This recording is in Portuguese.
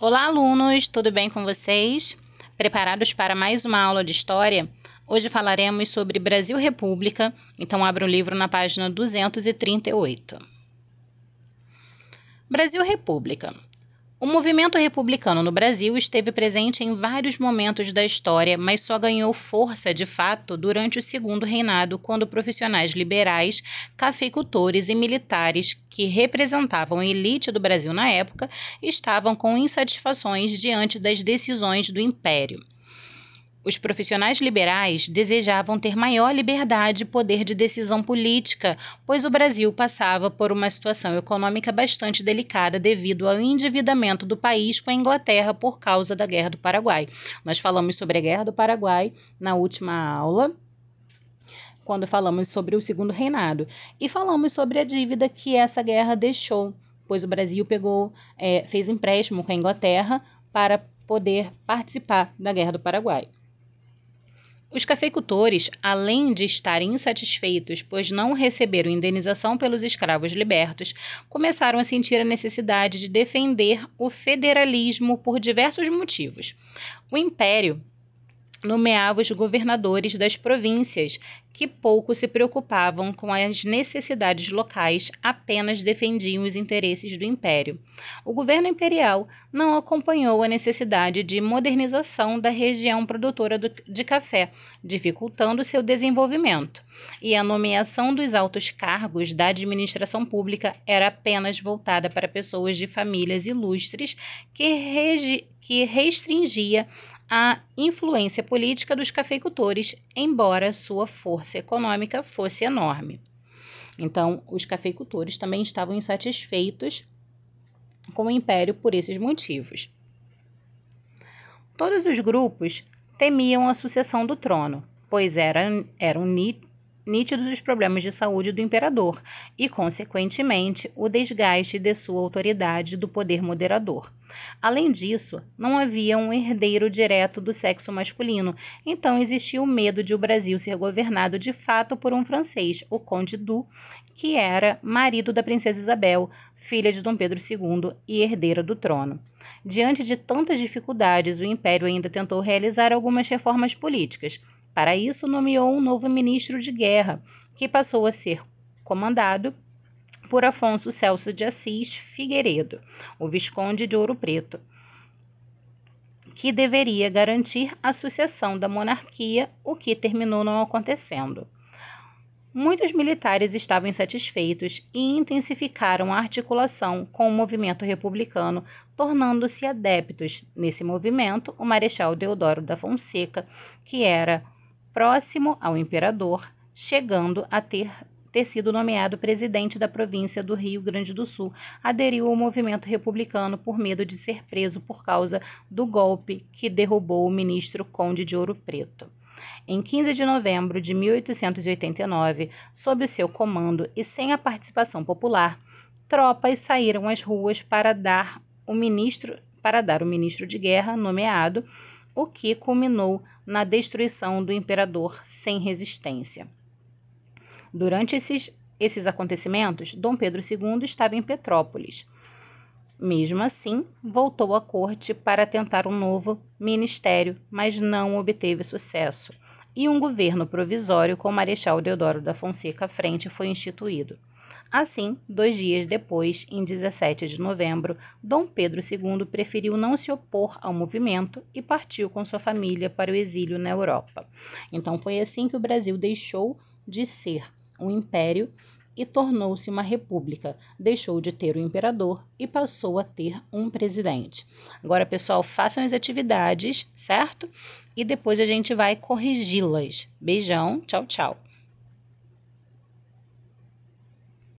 Olá, alunos, tudo bem com vocês? Preparados para mais uma aula de história? Hoje falaremos sobre Brasil República, então abra o livro na página 238. Brasil República o movimento republicano no Brasil esteve presente em vários momentos da história, mas só ganhou força de fato durante o segundo reinado, quando profissionais liberais, cafeicultores e militares, que representavam a elite do Brasil na época, estavam com insatisfações diante das decisões do império. Os profissionais liberais desejavam ter maior liberdade e poder de decisão política, pois o Brasil passava por uma situação econômica bastante delicada devido ao endividamento do país com a Inglaterra por causa da Guerra do Paraguai. Nós falamos sobre a Guerra do Paraguai na última aula quando falamos sobre o segundo reinado. E falamos sobre a dívida que essa guerra deixou, pois o Brasil pegou, é, fez empréstimo com a Inglaterra para poder participar da Guerra do Paraguai. Os cafeicultores, além de estarem insatisfeitos pois não receberam indenização pelos escravos libertos, começaram a sentir a necessidade de defender o federalismo por diversos motivos. O império nomeava os governadores das províncias, que pouco se preocupavam com as necessidades locais, apenas defendiam os interesses do império. O governo imperial não acompanhou a necessidade de modernização da região produtora de café, dificultando seu desenvolvimento. E a nomeação dos altos cargos da administração pública era apenas voltada para pessoas de famílias ilustres que, que restringia a influência política dos cafeicultores, embora sua força econômica fosse enorme. Então, os cafeicultores também estavam insatisfeitos com o império por esses motivos. Todos os grupos temiam a sucessão do trono, pois era, eram nítidos os problemas de saúde do imperador e, consequentemente, o desgaste de sua autoridade do poder moderador. Além disso, não havia um herdeiro direto do sexo masculino, então existia o medo de o Brasil ser governado de fato por um francês, o Conde Du, que era marido da princesa Isabel, filha de Dom Pedro II e herdeira do trono. Diante de tantas dificuldades, o império ainda tentou realizar algumas reformas políticas para isso, nomeou um novo ministro de guerra, que passou a ser comandado por Afonso Celso de Assis Figueiredo, o Visconde de Ouro Preto, que deveria garantir a sucessão da monarquia, o que terminou não acontecendo. Muitos militares estavam insatisfeitos e intensificaram a articulação com o movimento republicano, tornando-se adeptos nesse movimento o Marechal Deodoro da Fonseca, que era próximo ao imperador, chegando a ter ter sido nomeado presidente da província do Rio Grande do Sul, aderiu ao movimento republicano por medo de ser preso por causa do golpe que derrubou o ministro Conde de Ouro Preto. Em 15 de novembro de 1889, sob o seu comando e sem a participação popular, tropas saíram às ruas para dar o ministro para dar o ministro de guerra nomeado o que culminou na destruição do imperador sem resistência. Durante esses, esses acontecimentos, Dom Pedro II estava em Petrópolis mesmo assim, voltou à corte para tentar um novo ministério, mas não obteve sucesso, e um governo provisório com o Marechal Deodoro da Fonseca à frente foi instituído. Assim, dois dias depois, em 17 de novembro, Dom Pedro II preferiu não se opor ao movimento e partiu com sua família para o exílio na Europa. Então, foi assim que o Brasil deixou de ser um império e tornou-se uma república. Deixou de ter o um imperador e passou a ter um presidente. Agora, pessoal, façam as atividades, certo? E depois a gente vai corrigi-las. Beijão, tchau, tchau.